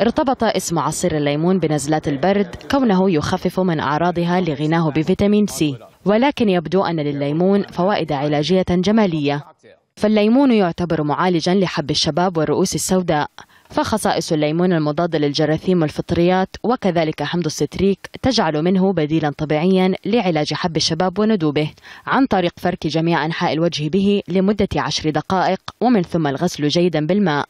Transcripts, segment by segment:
ارتبط اسم عصير الليمون بنزلات البرد كونه يخفف من أعراضها لغناه بفيتامين سي ولكن يبدو أن للليمون فوائد علاجية جمالية فالليمون يعتبر معالجا لحب الشباب والرؤوس السوداء فخصائص الليمون المضاد للجراثيم والفطريات وكذلك حمض الستريك تجعل منه بديلا طبيعيا لعلاج حب الشباب وندوبه عن طريق فرك جميع أنحاء الوجه به لمدة عشر دقائق ومن ثم الغسل جيدا بالماء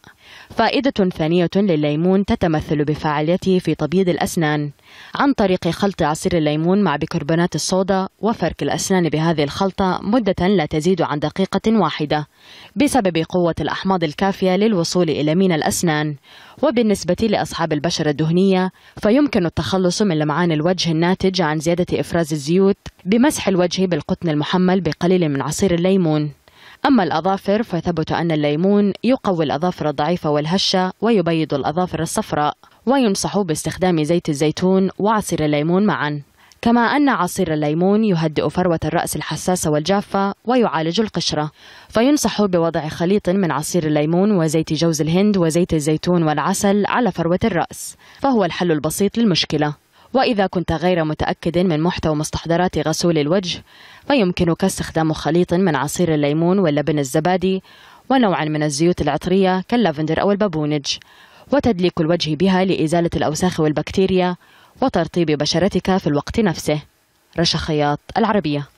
فائدة ثانية للليمون تتمثل بفعاليته في تبييض الأسنان عن طريق خلط عصير الليمون مع بيكربونات الصودا وفرك الأسنان بهذه الخلطة مدة لا تزيد عن دقيقة واحدة بسبب قوة الأحماض الكافية للوصول إلى مينا الأسنان وبالنسبة لأصحاب البشرة الدهنية فيمكن التخلص من لمعان الوجه الناتج عن زيادة إفراز الزيوت بمسح الوجه بالقطن المحمل بقليل من عصير الليمون أما الأظافر فثبت أن الليمون يقوي الأظافر الضعيفة والهشة ويبيض الأظافر الصفراء وينصح باستخدام زيت الزيتون وعصير الليمون معا كما أن عصير الليمون يهدئ فروة الرأس الحساسة والجافة ويعالج القشرة فينصح بوضع خليط من عصير الليمون وزيت جوز الهند وزيت الزيتون والعسل على فروة الرأس فهو الحل البسيط للمشكلة وإذا كنت غير متأكد من محتوى مستحضرات غسول الوجه فيمكنك استخدام خليط من عصير الليمون واللبن الزبادي ونوعا من الزيوت العطرية كاللافندر أو البابونج وتدليك الوجه بها لإزالة الأوساخ والبكتيريا وترطيب بشرتك في الوقت نفسه رشا خياط العربيه